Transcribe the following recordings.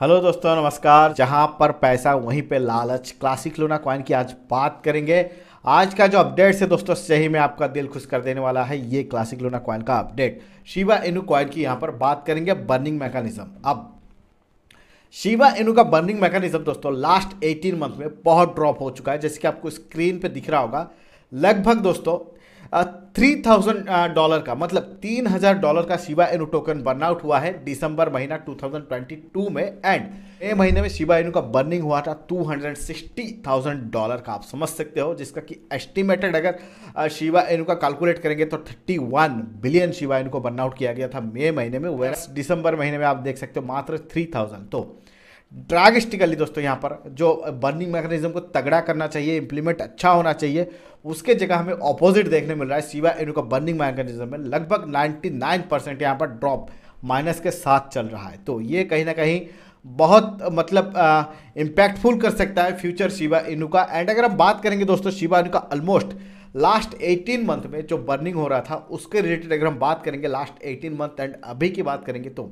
hello दोस्तों नमस्कार जहां पर पैसा वहीं पे लालच क्लासिक लूना क्वाइन की आज बात करेंगे आज का जो अपडेट है दोस्तों सही में आपका दिल खुश कर देने वाला है ये क्लासिक लूना क्वाइन का अपडेट शिवा इनू कॉइन की यहां पर बात करेंगे बर्निंग मैकेनिज्म अब शिवा इनु का बर्निंग मैकेनिज्म दोस्तों लास्ट 18 मंथ में बहुत ड्रॉप हो चुका है जैसे कि आपको स्क्रीन पर दिख रहा होगा लगभग दोस्तों थ्री थाउजेंड डॉलर का मतलब तीन हजार डॉलर का शिवा एनु टोकन आउट हुआ है दिसंबर महीना 2022 में एंड ए महीने में शिवा एनु का बर्निंग हुआ था two hundred sixty thousand dollar का आप समझ सकते हो जिसका कि एस्टिमेटेड अगर शिवा एनु का कैलकुलेट करेंगे तो thirty one billion Shiba Inu को बर्नआउट किया गया था मई महीने में वह दिसंबर महीने में आप देख सकते हो मात्र थ्री तो ड्रागिस्टिकली दोस्तों यहाँ पर जो बर्निंग मैकेनिज्म को तगड़ा करना चाहिए इम्प्लीमेंट अच्छा होना चाहिए उसके जगह हमें ऑपोजिट देखने मिल रहा है सिवाय का बर्निंग मैकेनिज्म में लगभग 99 परसेंट यहाँ पर ड्रॉप माइनस के साथ चल रहा है तो ये कहीं ना कहीं बहुत मतलब इम्पैक्टफुल कर सकता है फ्यूचर शिवा इनू का एंड अगर हम बात करेंगे दोस्तों शिवा इनू का ऑलमोस्ट लास्ट 18 मंथ में जो बर्निंग हो रहा था उसके रिलेटेड अगर हम बात करेंगे लास्ट 18 मंथ एंड अभी की बात करेंगे तो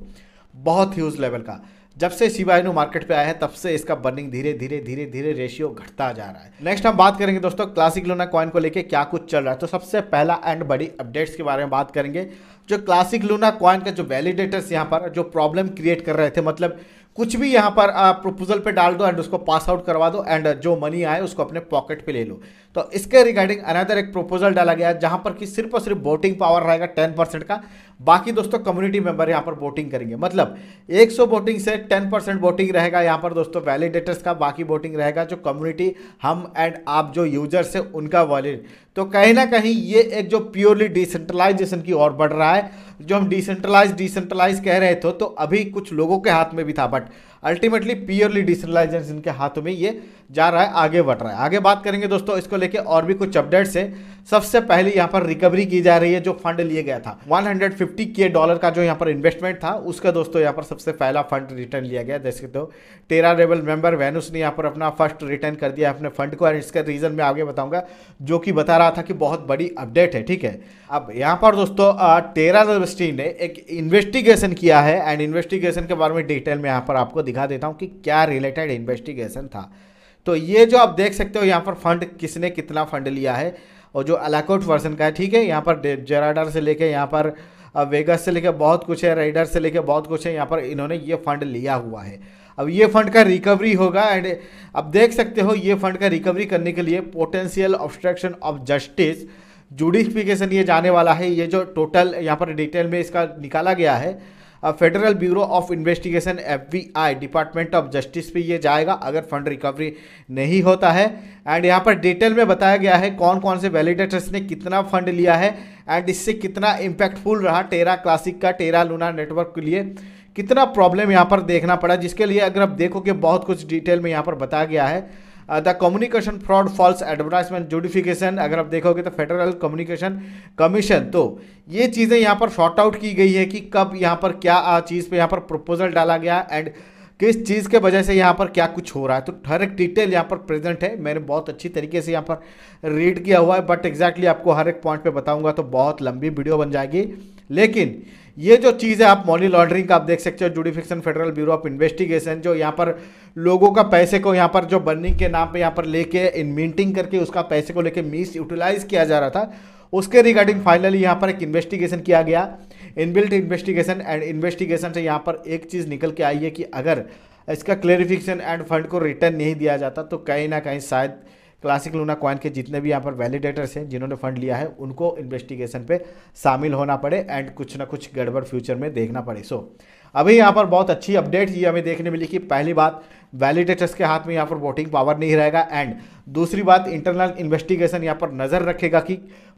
बहुत ह्यूज लेवल का जब से शिबाइनो मार्केट पे आया है तब से इसका बर्निंग धीरे धीरे धीरे धीरे रेशियो घटता जा रहा है नेक्स्ट हम बात करेंगे दोस्तों क्लासिक लोना कॉइन को लेके क्या कुछ चल रहा है तो सबसे पहला एंड बड़ी अपडेट्स के बारे में बात करेंगे जो क्लासिक लूना कॉइन का जो वैलिडेटर्स यहाँ पर जो प्रॉब्लम क्रिएट कर रहे थे मतलब कुछ भी यहाँ पर प्रपोजल पे डाल दो एंड उसको पास आउट करवा दो एंड जो मनी आए उसको अपने पॉकेट पे ले लो तो इसके रिगार्डिंग अनदर एक प्रपोजल डाला गया जहाँ पर कि सिर्फ और सिर्फ वोटिंग पावर रहेगा टेन परसेंट का बाकी दोस्तों कम्युनिटी मेंबर यहाँ पर वोटिंग करेंगे मतलब 100 वोटिंग से 10 परसेंट वोटिंग रहेगा यहाँ पर दोस्तों वैलिडेटर्स का बाकी वोटिंग रहेगा जो कम्युनिटी हम एंड आप जो यूजर्स है उनका वॉलेट तो कहीं ना कहीं ये एक जो प्योरली डिसेंट्रलाइजेशन की ओर बढ़ रहा है है जो हम डिसेंट्रलाइज डिसेंट्रलाइज कह रहे थे तो अभी कुछ लोगों के हाथ में भी था बट अल्टीमेटली प्योरली डिसेंट्रलाइजेशन इनके हाथों में ये जा रहा है आगे बढ़ रहा है आगे बात करेंगे दोस्तों इसको लेके और भी कुछ अपडेट्स है सबसे पहले यहाँ पर रिकवरी की जा रही है जो फंड लिए गया था 150 के डॉलर का जो यहाँ पर इन्वेस्टमेंट था उसका दोस्तों यहाँ पर सबसे पहला फंड रिटर्न लिया गया जैसे तो टेरा रेबल मेंबर वेनुस ने यहाँ पर अपना फर्स्ट रिटर्न कर दिया अपने फंड को और इसका रीज़न मैं आगे बताऊंगा जो कि बता रहा था कि बहुत बड़ी अपडेट है ठीक है अब यहाँ पर दोस्तों टेरा ने एक इन्वेस्टिगेशन किया है एंड इन्वेस्टिगेशन के बारे में डिटेल में यहाँ पर आपको दिखा दिखा देता हूँ कि क्या रिलेटेड इन्वेस्टिगेशन था तो ये जो आप देख सकते हो यहाँ पर फंड किसने कितना फंड लिया है और जो अलाकोट वर्सन का है ठीक है यहाँ पर जेराडर से लेके यहाँ पर वेगस से लेके बहुत कुछ है राइडर से लेके बहुत कुछ है यहाँ पर इन्होंने ये फंड लिया हुआ है अब ये फंड का रिकवरी होगा एंड अब देख सकते हो ये फंड का रिकवरी करने के लिए पोटेंशियल ऑब्स्ट्रक्शन ऑफ जस्टिस जुडिफिकेशन ये जाने वाला है ये जो टोटल यहाँ पर डिटेल में इसका निकाला गया है federal bureau of investigation FBI department of justice पे ये जाएगा अगर फंड रिकवरी नहीं होता है एंड यहाँ पर डिटेल में बताया गया है कौन कौन से वैलिडेटर्स ने कितना फंड लिया है एंड इससे कितना इम्पैक्टफुल रहा टेरा क्लासिक का टेरा लूना नेटवर्क के लिए कितना प्रॉब्लम यहाँ पर देखना पड़ा जिसके लिए अगर आप देखोगे बहुत कुछ डिटेल में यहाँ पर बताया गया है the communication fraud false advertisement जोडिफिकेशन अगर आप देखोगे तो फेडरल कम्युनिकेशन कमीशन तो ये चीज़ें यहाँ पर शॉर्ट आउट की गई है कि कब यहाँ पर क्या चीज़ पर यहाँ पर प्रपोजल डाला गया एंड किस चीज़ के वजह से यहाँ पर क्या कुछ हो रहा है तो हर एक डिटेल यहाँ पर प्रेजेंट है मैंने बहुत अच्छी तरीके से यहाँ पर रीड किया हुआ है बट एग्जैक्टली आपको हर एक पॉइंट पे बताऊंगा तो बहुत लंबी वीडियो बन जाएगी लेकिन ये जो चीज़ है आप मनी लॉन्ड्रिंग का आप देख सकते हो जुडिफिक्शन फेडरल ब्यूरो ऑफ इन्वेस्टिगेशन जो यहाँ पर लोगों का पैसे को यहाँ पर जो बर्निंग के नाम पे यहाँ पर लेके इन्वेंटिंग करके उसका पैसे को लेके मिस यूटिलाइज किया जा रहा था उसके रिगार्डिंग फाइनली यहाँ पर एक इन्वेस्टिगेशन किया गया इनबिल्ट इन्वेस्टिगेशन एंड इन्वेस्टिगेशन से यहाँ पर एक चीज़ निकल के आई है कि अगर इसका क्लेरिफिकेशन एंड फंड को रिटर्न नहीं दिया जाता तो कहीं ना कहीं शायद क्लासिक लूना क्वाइन के जितने भी यहाँ पर वैलिडेटर्स हैं जिन्होंने फंड लिया है उनको इन्वेस्टिगेशन पे शामिल होना पड़े एंड कुछ ना कुछ गड़बड़ फ्यूचर में देखना पड़े सो अभी यहाँ पर बहुत अच्छी अपडेट ये हमें देखने मिली कि पहली बात वैलिडेटर्स के हाथ में यहाँ पर वोटिंग पावर नहीं रहेगा एंड दूसरी बात इंटरनल इन्वेस्टिगेशन यहाँ पर नज़र रखेगा कि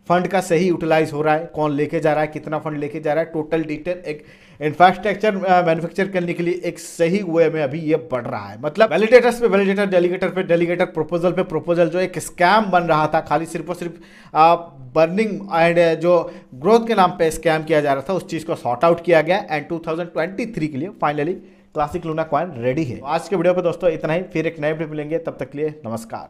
फंड का सही यूटिलाइज हो रहा है कौन लेके जा रहा है कितना फंड लेके जा रहा है टोटल डिटेल एक इंफ्रास्ट्रक्चर मैन्युफैक्चर करने के लिए एक सही वे में अभी ये बढ़ रहा है मतलब वैलिडेटर्स पे वैलिडेटर डेलीगेटर पे डेलीगेटर प्रपोजल पे प्रपोजल जो एक स्कैम बन रहा था खाली सिर्फ और सिर्फ बर्निंग एंड जो ग्रोथ के नाम पे स्कैम किया जा रहा था उस चीज़ को सॉर्ट आउट किया गया एंड टू के लिए finally classic Luna coin ready है आज के वीडियो पर दोस्तों इतना ही फिर एक नए वीडियो मिलेंगे तब तक के लिए नमस्कार